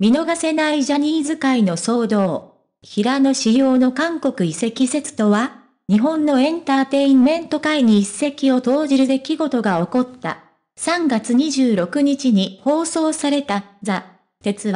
見逃せないジャニーズ界の騒動。平野紫耀の韓国移籍説とは日本のエンターテインメント界に一石を投じる出来事が起こった。3月26日に放送された、ザ・鉄腕、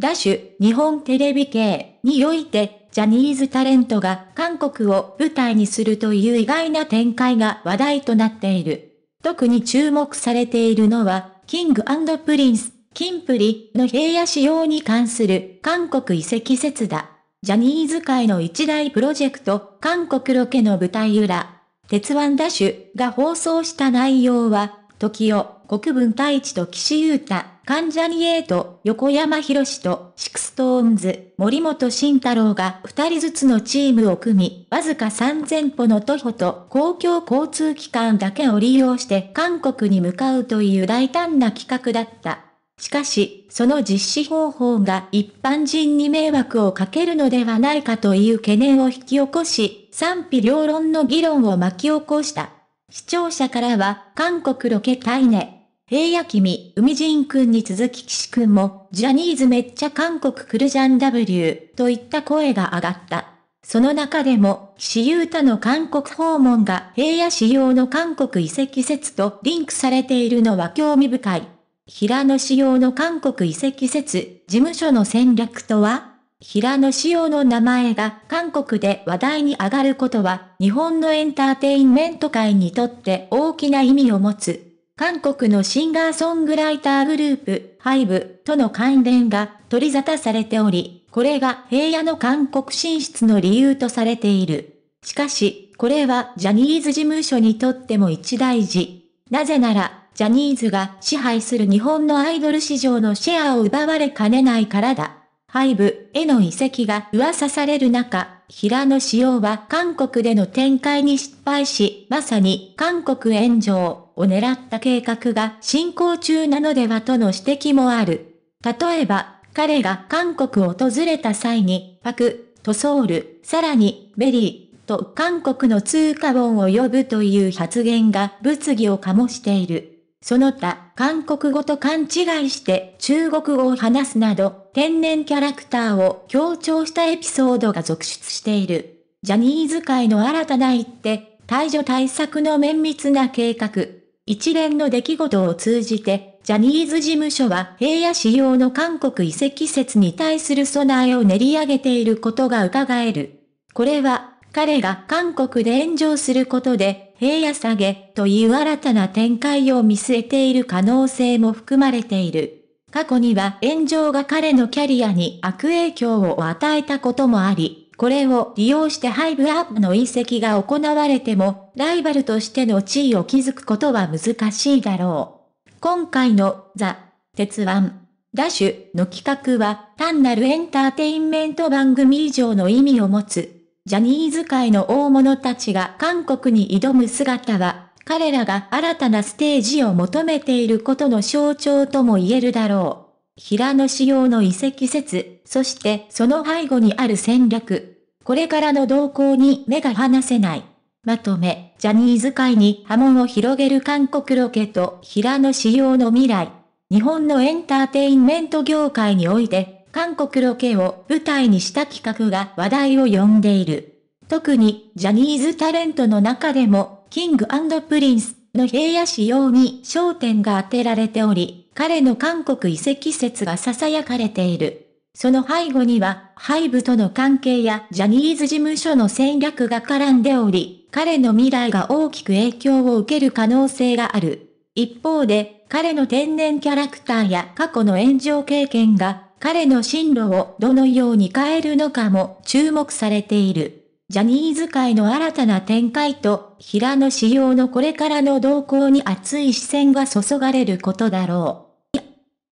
ダッシュ、日本テレビ系において、ジャニーズタレントが韓国を舞台にするという意外な展開が話題となっている。特に注目されているのは、キングプリンス、キンプリの平野仕様に関する韓国移籍説だ。ジャニーズ界の一大プロジェクト、韓国ロケの舞台裏。鉄腕ダッシュが放送した内容は、時を国分太一と岸優太、関ジャニエート、横山博士と、シクストーンズ、森本慎太郎が二人ずつのチームを組み、わずか3000歩の徒歩と公共交通機関だけを利用して韓国に向かうという大胆な企画だった。しかし、その実施方法が一般人に迷惑をかけるのではないかという懸念を引き起こし、賛否両論の議論を巻き起こした。視聴者からは、韓国ロケたいね。平野君、海人君に続き岸君も、ジャニーズめっちゃ韓国来るじゃん W、といった声が上がった。その中でも、岸優太の韓国訪問が平野仕様の韓国遺跡説とリンクされているのは興味深い。平野紫耀の韓国移籍説、事務所の戦略とは平野紫耀の名前が韓国で話題に上がることは、日本のエンターテインメント界にとって大きな意味を持つ。韓国のシンガーソングライターグループ、ハイブとの関連が取り沙汰されており、これが平野の韓国進出の理由とされている。しかし、これはジャニーズ事務所にとっても一大事。なぜなら、ジャニーズが支配する日本のアイドル市場のシェアを奪われかねないからだ。ハイブへの移籍が噂される中、平野紫耀は韓国での展開に失敗し、まさに韓国炎上を狙った計画が進行中なのではとの指摘もある。例えば、彼が韓国を訪れた際に、パク、とソウル、さらに、ベリー、と韓国の通貨本を呼ぶという発言が物議を醸している。その他、韓国語と勘違いして中国語を話すなど、天然キャラクターを強調したエピソードが続出している。ジャニーズ界の新たな一手、退場対策の綿密な計画。一連の出来事を通じて、ジャニーズ事務所は平野仕様の韓国移籍説に対する備えを練り上げていることが伺える。これは、彼が韓国で炎上することで、平野下げという新たな展開を見据えている可能性も含まれている。過去には炎上が彼のキャリアに悪影響を与えたこともあり、これを利用してハイブアップの移籍が行われても、ライバルとしての地位を築くことは難しいだろう。今回のザ・鉄腕ダッシュの企画は単なるエンターテインメント番組以上の意味を持つ。ジャニーズ界の大物たちが韓国に挑む姿は、彼らが新たなステージを求めていることの象徴とも言えるだろう。平野仕様の移籍説、そしてその背後にある戦略。これからの動向に目が離せない。まとめ、ジャニーズ界に波紋を広げる韓国ロケと平野仕様の未来。日本のエンターテインメント業界において韓国ロケを舞台にした企画が話題を呼んでいる。特に、ジャニーズタレントの中でも、キングプリンスの平野仕様に焦点が当てられており、彼の韓国移籍説が囁かれている。その背後には、ハイブとの関係やジャニーズ事務所の戦略が絡んでおり、彼の未来が大きく影響を受ける可能性がある。一方で、彼の天然キャラクターや過去の炎上経験が彼の進路をどのように変えるのかも注目されている。ジャニーズ界の新たな展開と、平野仕様のこれからの動向に熱い視線が注がれることだろう。